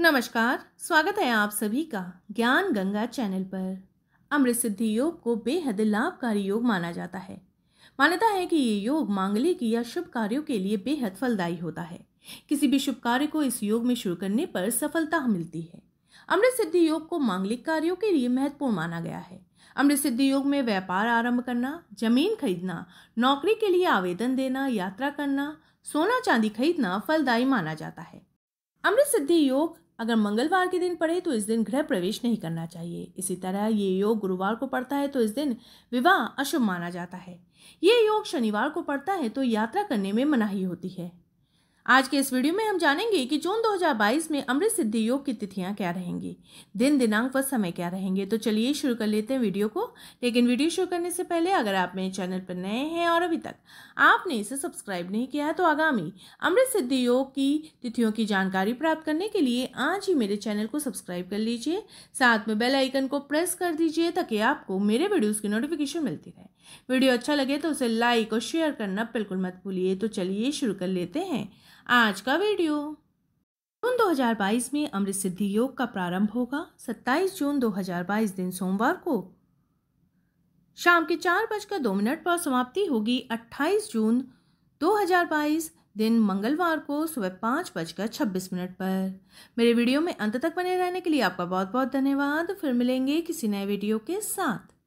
नमस्कार स्वागत है आप सभी का ज्ञान गंगा चैनल पर अमृत सिद्धि योग को बेहद लाभकारी योग माना जाता है मान्यता है कि ये योग मांगलिक या शुभ कार्यों के लिए बेहद फलदायी होता है किसी भी शुभ कार्य को इस योग में शुरू करने पर सफलता मिलती है अमृत सिद्धि योग को मांगलिक कार्यों के लिए महत्वपूर्ण माना गया है अमृत सिद्धि योग में व्यापार आरंभ करना जमीन खरीदना नौकरी के लिए आवेदन देना यात्रा करना सोना चांदी खरीदना फलदायी माना जाता है अमृत सिद्धि योग अगर मंगलवार के दिन पड़े तो इस दिन गृह प्रवेश नहीं करना चाहिए इसी तरह ये योग गुरुवार को पड़ता है तो इस दिन विवाह अशुभ माना जाता है ये योग शनिवार को पड़ता है तो यात्रा करने में मनाही होती है आज के इस वीडियो में हम जानेंगे कि जून 2022 में अमृत सिद्धि योग की तिथियां क्या रहेंगी दिन दिनांक व समय क्या रहेंगे तो चलिए शुरू कर लेते हैं वीडियो को लेकिन वीडियो शुरू करने से पहले अगर आप मेरे चैनल पर नए हैं और अभी तक आपने इसे सब्सक्राइब नहीं किया है तो आगामी अमृत सिद्धि योग की तिथियों की जानकारी प्राप्त करने के लिए आज ही मेरे चैनल को सब्सक्राइब कर लीजिए साथ में बेलाइकन को प्रेस कर दीजिए ताकि आपको मेरे वीडियोज़ की नोटिफिकेशन मिलती रहे वीडियो अच्छा लगे तो उसे लाइक और शेयर करना बिल्कुल मत भूलिए तो चलिए शुरू कर लेते हैं आज का वीडियो जून 2022 में अमृत सिद्धि योग का प्रारंभ होगा 27 जून 2022 दिन सोमवार को शाम के चार बजकर दो मिनट पर समाप्ति होगी 28 जून 2022 दिन मंगलवार को सुबह पाँच बजकर छब्बीस मिनट पर मेरे वीडियो में अंत तक बने रहने के लिए आपका बहुत बहुत धन्यवाद फिर मिलेंगे किसी नए वीडियो के साथ